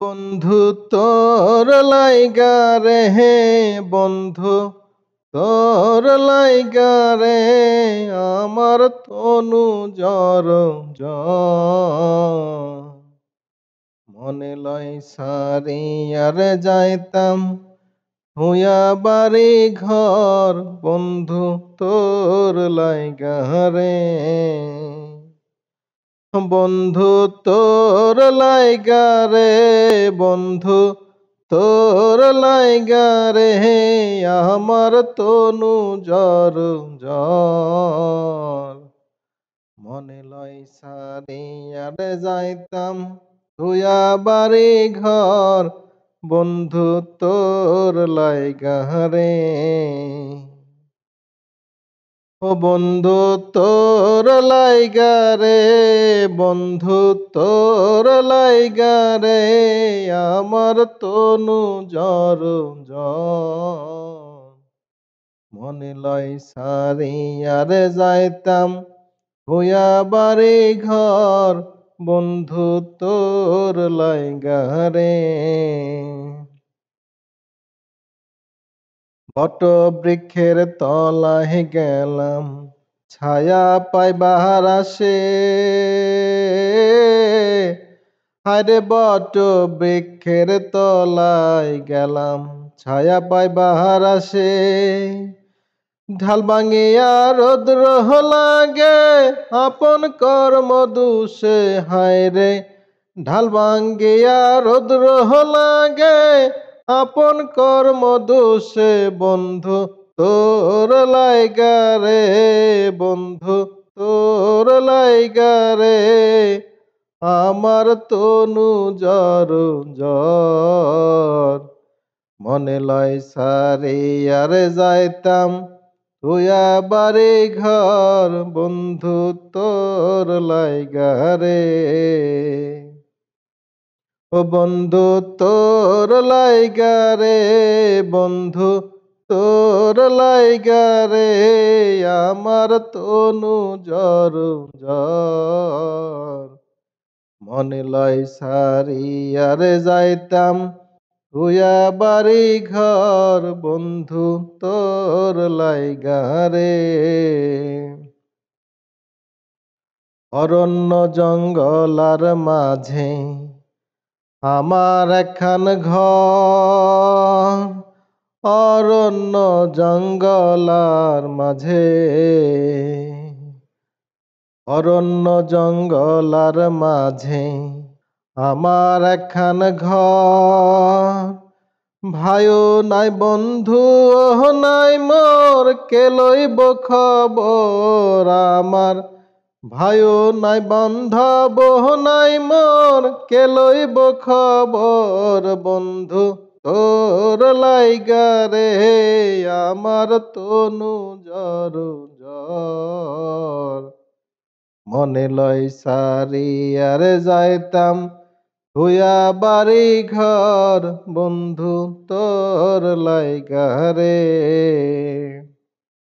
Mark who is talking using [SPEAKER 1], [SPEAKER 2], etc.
[SPEAKER 1] বন্ধু তোর লাইগা রে হে বন্ধু তোর লাইগা রে আমার তনু জ মনে লয় সারিয়ার যাইতাম হুয়া বাড়ি ঘর বন্ধু তোর লাইগা রে বন্ধু তোর লাইগা রে বন্ধু তোর লাইগা রে আমার তনু জর জর মনে লয় সারিয়ারে যাইতাম ধুয়া বাড়ি ঘর বন্ধু তোর লাইগা রে ও বন্ধু তোর লাইগারে বন্ধু তোর লাইগারে আমার তনু জর মনে লয় সারিয়ারে যাইতাম হইয়া বাড়ি ঘর বন্ধু তোর লাইগারে বট বৃক্ষের তলায় গেলাম ছায়া বাহার আসে হায়রে বট বৃক্ষের তলায় গেলাম ছায়া বাহার আসে ঢাল ভাঙিয়া রৌদ্র লাগে আপন কর্ম দুষে হায় রে ঢাল ভাঙ্গিয়া রৌদ্র লাগে আপন কর্ম দোষে বন্ধু তোর লাইগা রে বন্ধু তোর লাইগা রে আমার তনু জর জর মনে লয় সারে আর যাইতাম তুয়া বারে ঘর বন্ধু তোর লাইগা রে ও বন্ধু তোর লাইগা রে বন্ধু তোর লাইগা রে আমার তনু জর জর মনে লয় সারিয়ারে যাইতাম হুয়া বাড়ি ঘর বন্ধু তোর লাইগা রে অরণ্য জঙ্গলার মাঝে আমার এখান ঘর অরণ্য জঙ্গলার মাঝে অরণ্য জঙ্গলার মাঝে আমার এখান ঘর ভাইও নাই বন্ধু নাই মোর কেলই লইব খবর আমার ভাইও নাই বান্ধব নাই মর কে লইব খবর বন্ধু তোর লাইগা রে আমার তনু জর জর মনে লয় সারি আরে যাইতাম ধুয়া বাড়ি ঘর বন্ধু তোর লাইগা রে